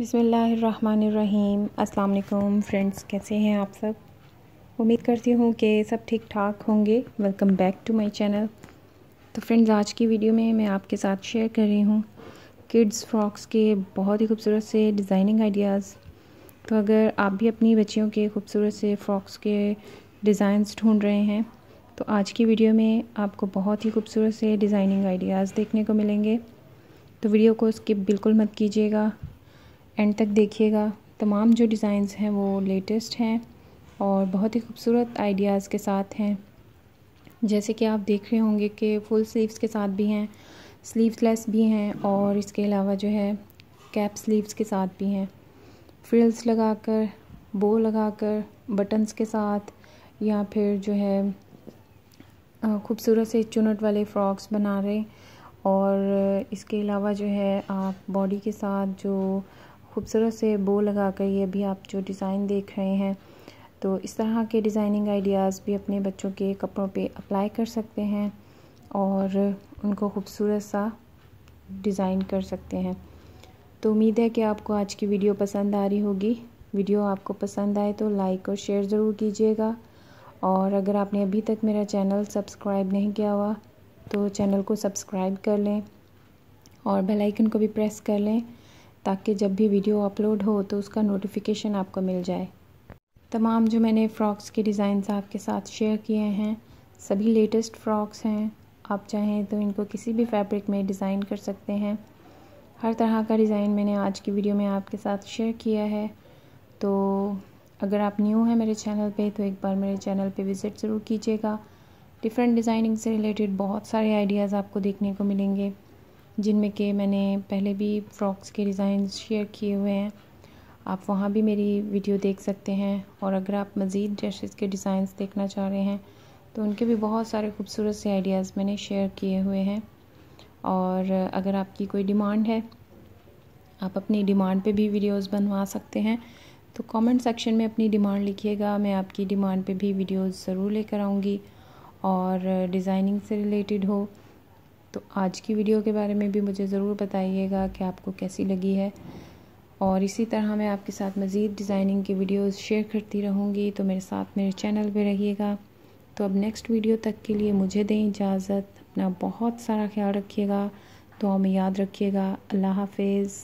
बिसमीम् अल्लाम फ्रेंड्स कैसे हैं आप सब उम्मीद करती हूँ कि सब ठीक ठाक होंगे welcome back to my channel तो फ्रेंड्स आज की वीडियो में मैं आपके साथ शेयर कर रही हूँ किड्स फ्रॉक्स के बहुत ही खूबसूरत से डिज़ाइनिंग आइडियाज़ तो अगर आप भी अपनी बच्चियों के खूबसूरत से फ़्रॉक्स के डिज़ाइंस ढूँढ रहे हैं तो आज की वीडियो में आपको बहुत ही खूबसूरत से डिज़ाइनिंग आइडियाज़ देखने को मिलेंगे तो वीडियो को स्किप बिल्कुल मत कीजिएगा एंड तक देखिएगा तमाम जो डिज़ाइंस हैं वो लेटेस्ट हैं और बहुत ही खूबसूरत आइडियाज़ के साथ हैं जैसे कि आप देख रहे होंगे कि फुल स्लीव्स के साथ भी हैं स्लीवलेस भी हैं और इसके अलावा जो है कैप स्लीव्स के साथ भी हैं फ्रिल्स लगाकर बो लगाकर बटन्स के साथ या फिर जो है खूबसूरत से चुनट वाले फ्रॉक्स बना रहे और इसके अलावा जो है आप बॉडी के साथ जो खूबसूरत से बो लगा कर ये भी आप जो डिज़ाइन देख रहे हैं तो इस तरह के डिज़ाइनिंग आइडियाज़ भी अपने बच्चों के कपड़ों पे अप्लाई कर सकते हैं और उनको खूबसूरत सा डिज़ाइन कर सकते हैं तो उम्मीद है कि आपको आज की वीडियो पसंद आ रही होगी वीडियो आपको पसंद आए तो लाइक और शेयर ज़रूर कीजिएगा और अगर आपने अभी तक मेरा चैनल सब्सक्राइब नहीं किया हुआ तो चैनल को सब्सक्राइब कर लें और बेल आइकन को भी प्रेस कर लें ताकि जब भी वीडियो अपलोड हो तो उसका नोटिफिकेशन आपको मिल जाए तमाम जो मैंने फ़्रॉक्स के डिज़ाइन आपके साथ शेयर किए हैं सभी लेटेस्ट फ़्रॉक्स हैं आप चाहें तो इनको किसी भी फैब्रिक में डिज़ाइन कर सकते हैं हर तरह का डिज़ाइन मैंने आज की वीडियो में आपके साथ शेयर किया है तो अगर आप न्यू हैं मेरे चैनल पे तो एक बार मेरे चैनल पे विज़िट ज़रूर कीजिएगा डिफरेंट डिज़ाइनिंग से रिलेटेड बहुत सारे आइडियाज़ आपको देखने को मिलेंगे जिनमें के मैंने पहले भी फ़्रॉक्स के डिज़ाइन शेयर किए हुए हैं आप वहाँ भी मेरी वीडियो देख सकते हैं और अगर आप मज़ीद ड्रेसेस के डिज़ाइंस देखना चाह रहे हैं तो उनके भी बहुत सारे खूबसूरत से आइडियाज़ मैंने शेयर किए हुए हैं और अगर आपकी कोई डिमांड है आप अपनी डिमांड पे भी वीडियोस बनवा सकते हैं तो कमेंट सेक्शन में अपनी डिमांड लिखिएगा मैं आपकी डिमांड पे भी वीडियोस ज़रूर लेकर आऊँगी और डिज़ाइनिंग से रिलेटेड हो तो आज की वीडियो के बारे में भी मुझे ज़रूर बताइएगा कि आपको कैसी लगी है और इसी तरह मैं आपके साथ मज़ीद डिज़ाइनिंग की वीडियोस शेयर करती रहूँगी तो मेरे साथ मेरे चैनल पे रहिएगा तो अब नेक्स्ट वीडियो तक के लिए मुझे दें इजाज़त अपना बहुत सारा ख्याल रखिएगा तो हमें याद रखिएगा अल्लाह हाफिज़